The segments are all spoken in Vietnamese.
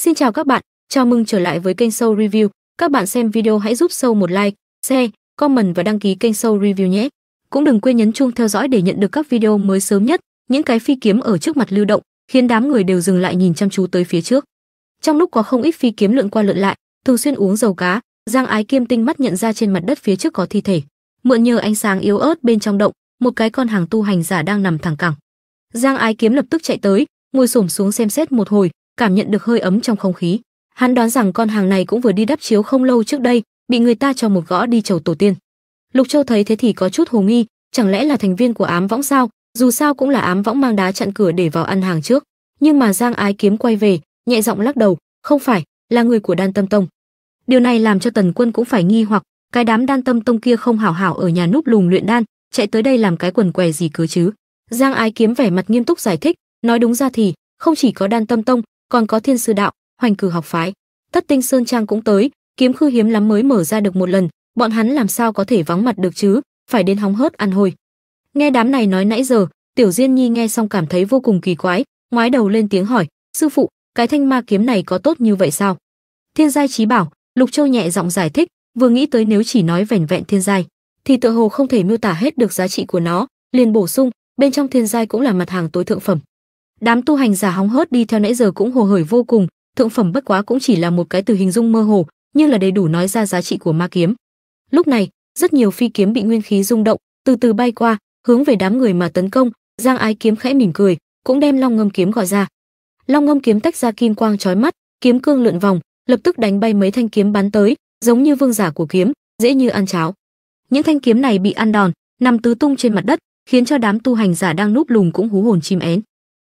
Xin chào các bạn, chào mừng trở lại với kênh Show Review. Các bạn xem video hãy giúp Show một like, share, comment và đăng ký kênh Show Review nhé. Cũng đừng quên nhấn chuông theo dõi để nhận được các video mới sớm nhất. Những cái phi kiếm ở trước mặt lưu động, khiến đám người đều dừng lại nhìn chăm chú tới phía trước. Trong lúc có không ít phi kiếm lượn qua lượn lại, thường xuyên uống dầu cá, Giang Ái Kiêm tinh mắt nhận ra trên mặt đất phía trước có thi thể. Mượn nhờ ánh sáng yếu ớt bên trong động, một cái con hàng tu hành giả đang nằm thẳng cẳng. Giang Ái Kiếm lập tức chạy tới, ngồi xổm xuống xem xét một hồi, cảm nhận được hơi ấm trong không khí. Hắn đoán rằng con hàng này cũng vừa đi đắp chiếu không lâu trước đây, bị người ta cho một gõ đi chầu tổ tiên. Lục Châu thấy thế thì có chút hồ nghi, chẳng lẽ là thành viên của ám võng sao, dù sao cũng là ám võng mang đá chặn cửa để vào ăn hàng trước. Nhưng mà Giang Ái Kiếm quay về, nhẹ giọng lắc đầu, không phải, là người của Đan Tâm Tông. Điều này làm cho Tần Quân cũng phải nghi hoặc, cái đám Đan Tâm Tông kia không hảo hảo ở nhà núp lùm luyện đan, chạy tới đây làm cái quần què gì cứ chứ. Giang Ái Kiếm vẻ mặt nghiêm túc giải thích, nói đúng ra thì, không chỉ có Đan Tâm Tông, còn có thiên sư đạo, hoành cử học phái. Tất Tinh Sơn Trang cũng tới, kiếm khư hiếm lắm mới mở ra được một lần, bọn hắn làm sao có thể vắng mặt được chứ, phải đến hóng hớt ăn hồi. Nghe đám này nói nãy giờ, Tiểu Diên Nhi nghe xong cảm thấy vô cùng kỳ quái, ngoái đầu lên tiếng hỏi, "Sư phụ, cái thanh ma kiếm này có tốt như vậy sao?" Thiên giai trí bảo, Lục Châu nhẹ giọng giải thích, vừa nghĩ tới nếu chỉ nói vẻn vẹn thiên giai, thì tựa hồ không thể miêu tả hết được giá trị của nó, liền bổ sung, bên trong thiên giai cũng là mặt hàng tối thượng phẩm. Đám tu hành giả hóng hớt đi theo nãy giờ cũng hồ hởi vô cùng, thượng phẩm bất quá cũng chỉ là một cái từ hình dung mơ hồ, nhưng là đầy đủ nói ra giá trị của ma kiếm. Lúc này, rất nhiều phi kiếm bị nguyên khí rung động, từ từ bay qua, hướng về đám người mà tấn công, Giang Ái kiếm khẽ mỉm cười, cũng đem Long Ngâm kiếm gọi ra. Long Ngâm kiếm tách ra kim quang chói mắt, kiếm cương lượn vòng, lập tức đánh bay mấy thanh kiếm bắn tới, giống như vương giả của kiếm, dễ như ăn cháo. Những thanh kiếm này bị ăn đòn, nằm tứ tung trên mặt đất, khiến cho đám tu hành giả đang núp lùm cũng hú hồn chim én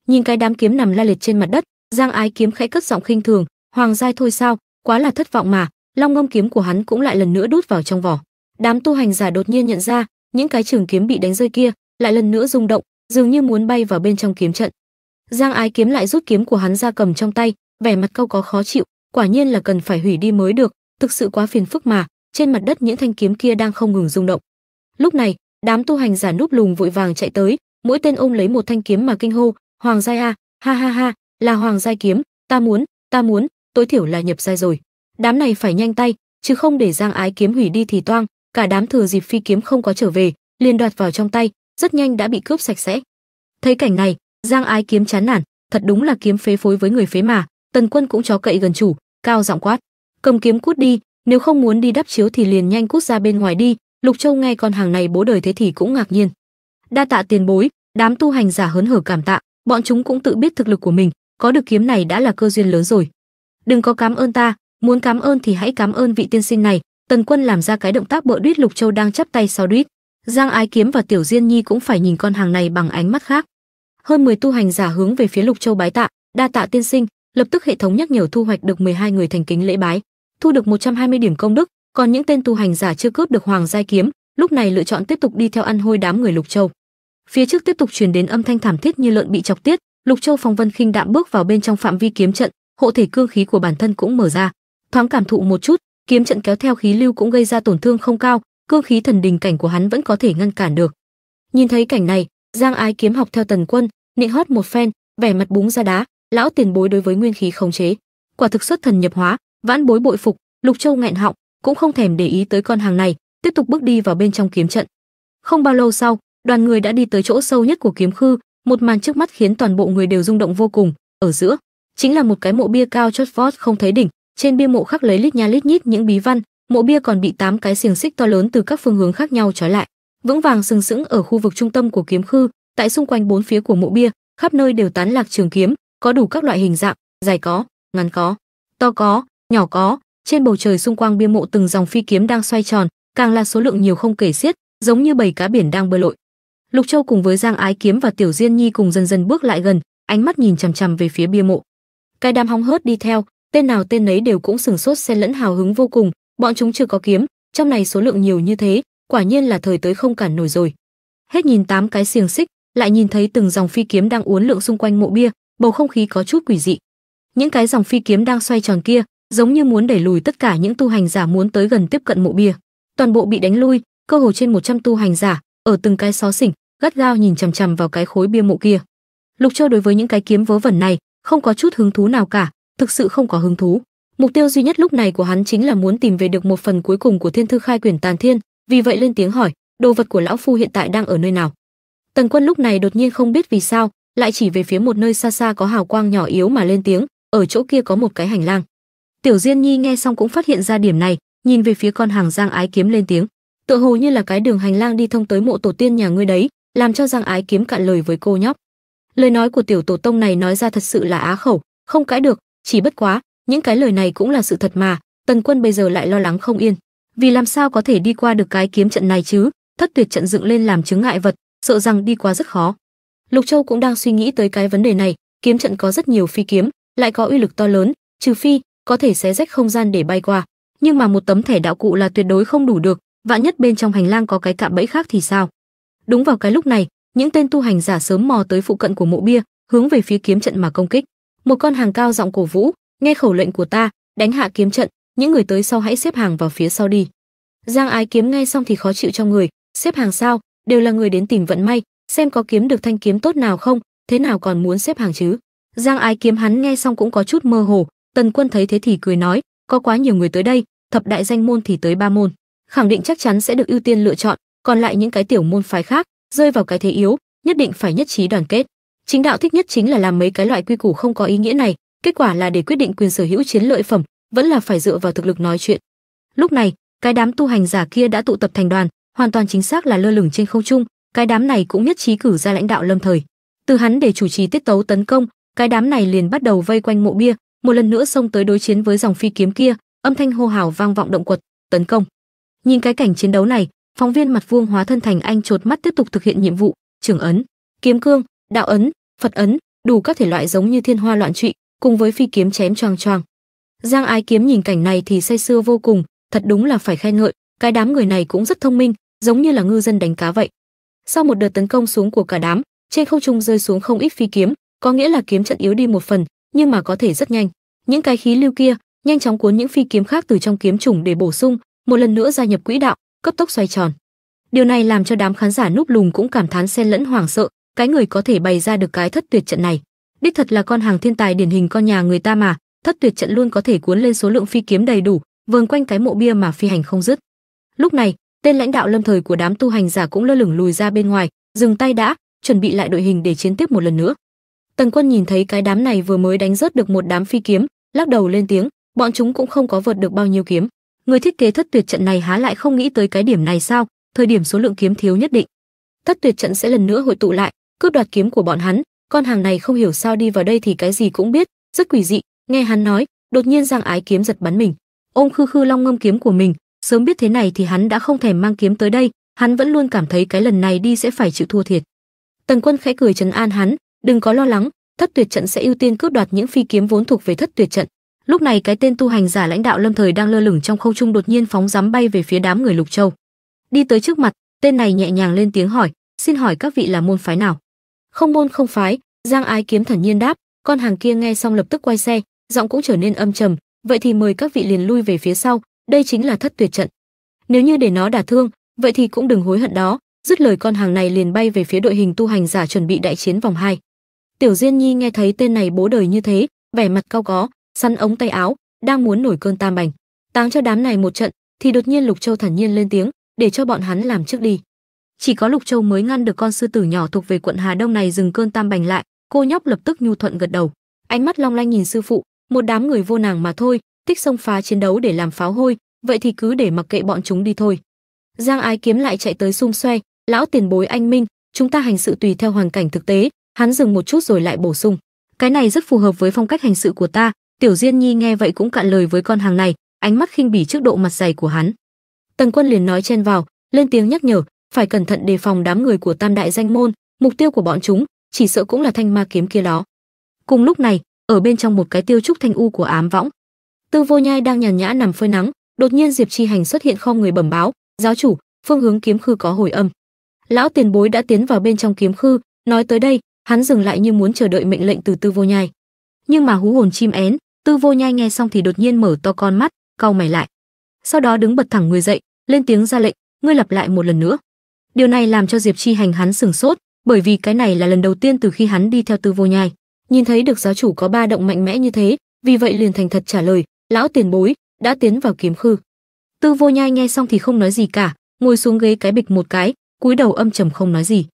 nhìn cái đám kiếm nằm la liệt trên mặt đất giang ái kiếm khẽ cất giọng khinh thường hoàng giai thôi sao quá là thất vọng mà long ngâm kiếm của hắn cũng lại lần nữa đút vào trong vỏ đám tu hành giả đột nhiên nhận ra những cái trường kiếm bị đánh rơi kia lại lần nữa rung động dường như muốn bay vào bên trong kiếm trận giang ái kiếm lại rút kiếm của hắn ra cầm trong tay vẻ mặt câu có khó chịu quả nhiên là cần phải hủy đi mới được thực sự quá phiền phức mà trên mặt đất những thanh kiếm kia đang không ngừng rung động lúc này đám tu hành giả núp lùng vội vàng chạy tới mỗi tên ôm lấy một thanh kiếm mà kinh hô Hoàng giai a, ha ha ha, là hoàng giai kiếm, ta muốn, ta muốn, tối thiểu là nhập giai rồi. Đám này phải nhanh tay, chứ không để Giang Ái kiếm hủy đi thì toang, cả đám thừa dịp phi kiếm không có trở về, liền đoạt vào trong tay, rất nhanh đã bị cướp sạch sẽ. Thấy cảnh này, Giang Ái kiếm chán nản, thật đúng là kiếm phế phối với người phế mà, Tần Quân cũng chó cậy gần chủ, cao giọng quát, cầm kiếm cút đi, nếu không muốn đi đắp chiếu thì liền nhanh cút ra bên ngoài đi. Lục Châu nghe con hàng này bố đời thế thì cũng ngạc nhiên. Đa tạ tiền bối, đám tu hành giả hớn hở cảm tạ, Bọn chúng cũng tự biết thực lực của mình, có được kiếm này đã là cơ duyên lớn rồi. Đừng có cảm ơn ta, muốn cảm ơn thì hãy cảm ơn vị tiên sinh này. Tần Quân làm ra cái động tác bợ đuýt Lục Châu đang chắp tay sau đuýt. Giang Ái Kiếm và Tiểu Diên Nhi cũng phải nhìn con hàng này bằng ánh mắt khác. Hơn 10 tu hành giả hướng về phía Lục Châu bái tạ, đa tạ tiên sinh, lập tức hệ thống nhắc nhở thu hoạch được 12 người thành kính lễ bái, thu được 120 điểm công đức, còn những tên tu hành giả chưa cướp được hoàng giai kiếm, lúc này lựa chọn tiếp tục đi theo ăn hôi đám người Lục Châu phía trước tiếp tục truyền đến âm thanh thảm thiết như lợn bị chọc tiết lục châu phong vân khinh đạm bước vào bên trong phạm vi kiếm trận hộ thể cương khí của bản thân cũng mở ra thoáng cảm thụ một chút kiếm trận kéo theo khí lưu cũng gây ra tổn thương không cao cương khí thần đình cảnh của hắn vẫn có thể ngăn cản được nhìn thấy cảnh này giang ái kiếm học theo tần quân nịnh hót một phen vẻ mặt búng ra đá lão tiền bối đối với nguyên khí khống chế quả thực xuất thần nhập hóa vãn bối bội phục lục châu nghẹn họng cũng không thèm để ý tới con hàng này tiếp tục bước đi vào bên trong kiếm trận không bao lâu sau đoàn người đã đi tới chỗ sâu nhất của kiếm khư, một màn trước mắt khiến toàn bộ người đều rung động vô cùng, ở giữa chính là một cái mộ bia cao chót vót không thấy đỉnh, trên bia mộ khắc lấy lít nha lít nhít những bí văn, mộ bia còn bị tám cái xiềng xích to lớn từ các phương hướng khác nhau trói lại, vững vàng sừng sững ở khu vực trung tâm của kiếm khư, tại xung quanh bốn phía của mộ bia, khắp nơi đều tán lạc trường kiếm, có đủ các loại hình dạng, dài có, ngắn có, to có, nhỏ có, trên bầu trời xung quanh bia mộ từng dòng phi kiếm đang xoay tròn, càng là số lượng nhiều không kể xiết, giống như bầy cá biển đang bơi lội. Lục Châu cùng với Giang Ái Kiếm và Tiểu Diên Nhi cùng dần dần bước lại gần, ánh mắt nhìn chằm chằm về phía bia mộ. Cái đám hóng hớt đi theo, tên nào tên nấy đều cũng sừng sốt xen lẫn hào hứng vô cùng, bọn chúng chưa có kiếm, trong này số lượng nhiều như thế, quả nhiên là thời tới không cản nổi rồi. Hết nhìn tám cái xiềng xích, lại nhìn thấy từng dòng phi kiếm đang uốn lượn xung quanh mộ bia, bầu không khí có chút quỷ dị. Những cái dòng phi kiếm đang xoay tròn kia, giống như muốn đẩy lùi tất cả những tu hành giả muốn tới gần tiếp cận mộ bia. Toàn bộ bị đánh lui, cơ hồ trên 100 tu hành giả, ở từng cái xó xỉnh, gắt gao nhìn chằm chằm vào cái khối bia mộ kia. Lục Châu đối với những cái kiếm vớ vẩn này không có chút hứng thú nào cả, thực sự không có hứng thú. Mục tiêu duy nhất lúc này của hắn chính là muốn tìm về được một phần cuối cùng của Thiên Thư Khai quyển Tàn Thiên, vì vậy lên tiếng hỏi, đồ vật của lão phu hiện tại đang ở nơi nào? Tần Quân lúc này đột nhiên không biết vì sao, lại chỉ về phía một nơi xa xa có hào quang nhỏ yếu mà lên tiếng, ở chỗ kia có một cái hành lang. Tiểu Diên Nhi nghe xong cũng phát hiện ra điểm này, nhìn về phía con hàng Giang Ái Kiếm lên tiếng, tựa hồ như là cái đường hành lang đi thông tới mộ tổ tiên nhà ngươi đấy, làm cho Giang Ái Kiếm cạn lời với cô nhóc. Lời nói của tiểu tổ tông này nói ra thật sự là á khẩu, không cãi được, chỉ bất quá, những cái lời này cũng là sự thật mà, Tần Quân bây giờ lại lo lắng không yên, vì làm sao có thể đi qua được cái kiếm trận này chứ, thất tuyệt trận dựng lên làm chứng ngại vật, sợ rằng đi qua rất khó. Lục Châu cũng đang suy nghĩ tới cái vấn đề này, kiếm trận có rất nhiều phi kiếm, lại có uy lực to lớn, trừ phi có thể xé rách không gian để bay qua, nhưng mà một tấm thẻ đạo cụ là tuyệt đối không đủ được, vạn nhất bên trong hành lang có cái cạm bẫy khác thì sao? Đúng vào cái lúc này, những tên tu hành giả sớm mò tới phụ cận của mộ bia, hướng về phía kiếm trận mà công kích. Một con hàng cao giọng cổ vũ, nghe khẩu lệnh của ta, đánh hạ kiếm trận, những người tới sau hãy xếp hàng vào phía sau đi. Giang Ái Kiếm nghe xong thì khó chịu trong người, xếp hàng sao, đều là người đến tìm vận may, xem có kiếm được thanh kiếm tốt nào không, thế nào còn muốn xếp hàng chứ. Giang Ái Kiếm hắn nghe xong cũng có chút mơ hồ, Tần Quân thấy thế thì cười nói, có quá nhiều người tới đây, thập đại danh môn thì tới ba môn, khẳng định chắc chắn sẽ được ưu tiên lựa chọn, còn lại những cái tiểu môn phái khác rơi vào cái thế yếu, nhất định phải nhất trí đoàn kết. Chính đạo thích nhất chính là làm mấy cái loại quy củ không có ý nghĩa này, kết quả là để quyết định quyền sở hữu chiến lợi phẩm, vẫn là phải dựa vào thực lực nói chuyện. Lúc này, cái đám tu hành giả kia đã tụ tập thành đoàn, hoàn toàn chính xác là lơ lửng trên không trung, cái đám này cũng nhất trí cử ra lãnh đạo lâm thời. Từ hắn để chủ trì tiết tấu tấn công, cái đám này liền bắt đầu vây quanh mộ bia, một lần nữa xông tới đối chiến với dòng phi kiếm kia, âm thanh hô hào vang vọng động quật, tấn công. Nhìn cái cảnh chiến đấu này, phóng viên mặt vuông hóa thân thành anh chột mắt tiếp tục thực hiện nhiệm vụ trưởng ấn kiếm cương đạo ấn phật ấn đủ các thể loại giống như thiên hoa loạn trụy cùng với phi kiếm chém choang choang giang ái kiếm nhìn cảnh này thì say sưa vô cùng thật đúng là phải khen ngợi cái đám người này cũng rất thông minh giống như là ngư dân đánh cá vậy sau một đợt tấn công xuống của cả đám trên không trung rơi xuống không ít phi kiếm có nghĩa là kiếm trận yếu đi một phần nhưng mà có thể rất nhanh những cái khí lưu kia nhanh chóng cuốn những phi kiếm khác từ trong kiếm trùng để bổ sung một lần nữa gia nhập quỹ đạo cấp tốc xoay tròn. Điều này làm cho đám khán giả núp lùm cũng cảm thán xen lẫn hoảng sợ, cái người có thể bày ra được cái thất tuyệt trận này, đích thật là con hàng thiên tài điển hình con nhà người ta mà, thất tuyệt trận luôn có thể cuốn lên số lượng phi kiếm đầy đủ, vờn quanh cái mộ bia mà phi hành không dứt. Lúc này, tên lãnh đạo lâm thời của đám tu hành giả cũng lơ lửng lùi ra bên ngoài, dừng tay đã, chuẩn bị lại đội hình để chiến tiếp một lần nữa. Tần Quân nhìn thấy cái đám này vừa mới đánh rớt được một đám phi kiếm, lắc đầu lên tiếng, bọn chúng cũng không có vượt được bao nhiêu kiếm người thiết kế thất tuyệt trận này há lại không nghĩ tới cái điểm này sao? Thời điểm số lượng kiếm thiếu nhất định, thất tuyệt trận sẽ lần nữa hội tụ lại, cướp đoạt kiếm của bọn hắn. Con hàng này không hiểu sao đi vào đây thì cái gì cũng biết, rất quỷ dị. Nghe hắn nói, đột nhiên giang ái kiếm giật bắn mình, ôm khư khư long ngâm kiếm của mình. Sớm biết thế này thì hắn đã không thèm mang kiếm tới đây, hắn vẫn luôn cảm thấy cái lần này đi sẽ phải chịu thua thiệt. Tần Quân khẽ cười trấn an hắn, đừng có lo lắng, thất tuyệt trận sẽ ưu tiên cướp đoạt những phi kiếm vốn thuộc về thất tuyệt trận, lúc này cái tên tu hành giả lãnh đạo lâm thời đang lơ lửng trong không trung đột nhiên phóng dám bay về phía đám người lục châu đi tới trước mặt tên này nhẹ nhàng lên tiếng hỏi xin hỏi các vị là môn phái nào không môn không phái giang ái kiếm thần nhiên đáp con hàng kia nghe xong lập tức quay xe giọng cũng trở nên âm trầm vậy thì mời các vị liền lui về phía sau đây chính là thất tuyệt trận nếu như để nó đả thương vậy thì cũng đừng hối hận đó dứt lời con hàng này liền bay về phía đội hình tu hành giả chuẩn bị đại chiến vòng 2. tiểu diên nhi nghe thấy tên này bố đời như thế vẻ mặt cao có săn ống tay áo, đang muốn nổi cơn tam bành, táng cho đám này một trận, thì đột nhiên Lục Châu thản nhiên lên tiếng, để cho bọn hắn làm trước đi. Chỉ có Lục Châu mới ngăn được con sư tử nhỏ thuộc về quận Hà Đông này dừng cơn tam bành lại, cô nhóc lập tức nhu thuận gật đầu, ánh mắt long lanh nhìn sư phụ, một đám người vô nàng mà thôi, tích xông phá chiến đấu để làm pháo hôi, vậy thì cứ để mặc kệ bọn chúng đi thôi. Giang Ái Kiếm lại chạy tới xung xoe, lão tiền bối anh minh, chúng ta hành sự tùy theo hoàn cảnh thực tế, hắn dừng một chút rồi lại bổ sung, cái này rất phù hợp với phong cách hành sự của ta, Tiểu Diên Nhi nghe vậy cũng cạn lời với con hàng này, ánh mắt khinh bỉ trước độ mặt dày của hắn. Tần Quân liền nói chen vào, lên tiếng nhắc nhở, phải cẩn thận đề phòng đám người của Tam đại danh môn, mục tiêu của bọn chúng chỉ sợ cũng là thanh ma kiếm kia đó. Cùng lúc này, ở bên trong một cái tiêu trúc thanh u của ám võng, Tư Vô Nhai đang nhàn nhã nằm phơi nắng, đột nhiên Diệp Chi Hành xuất hiện khom người bẩm báo, "Giáo chủ, phương hướng kiếm khư có hồi âm." Lão tiền bối đã tiến vào bên trong kiếm khư, nói tới đây, hắn dừng lại như muốn chờ đợi mệnh lệnh từ Tư Vô Nhai. Nhưng mà hú hồn chim én, Tư Vô Nhai nghe xong thì đột nhiên mở to con mắt, cau mày lại. Sau đó đứng bật thẳng người dậy, lên tiếng ra lệnh, ngươi lặp lại một lần nữa. Điều này làm cho Diệp Chi Hành hắn sừng sốt, bởi vì cái này là lần đầu tiên từ khi hắn đi theo Tư Vô Nhai, nhìn thấy được giáo chủ có ba động mạnh mẽ như thế, vì vậy liền thành thật trả lời, lão tiền bối, đã tiến vào kiếm khư. Tư Vô Nhai nghe xong thì không nói gì cả, ngồi xuống ghế cái bịch một cái, cúi đầu âm trầm không nói gì.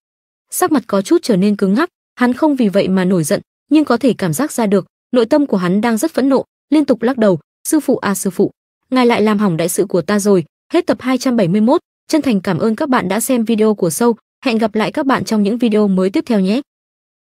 Sắc mặt có chút trở nên cứng ngắc, hắn không vì vậy mà nổi giận, nhưng có thể cảm giác ra được, nội tâm của hắn đang rất phẫn nộ, liên tục lắc đầu, "Sư phụ à sư phụ, ngài lại làm hỏng đại sự của ta rồi." Hết tập 271, chân thành cảm ơn các bạn đã xem video của sâu, hẹn gặp lại các bạn trong những video mới tiếp theo nhé.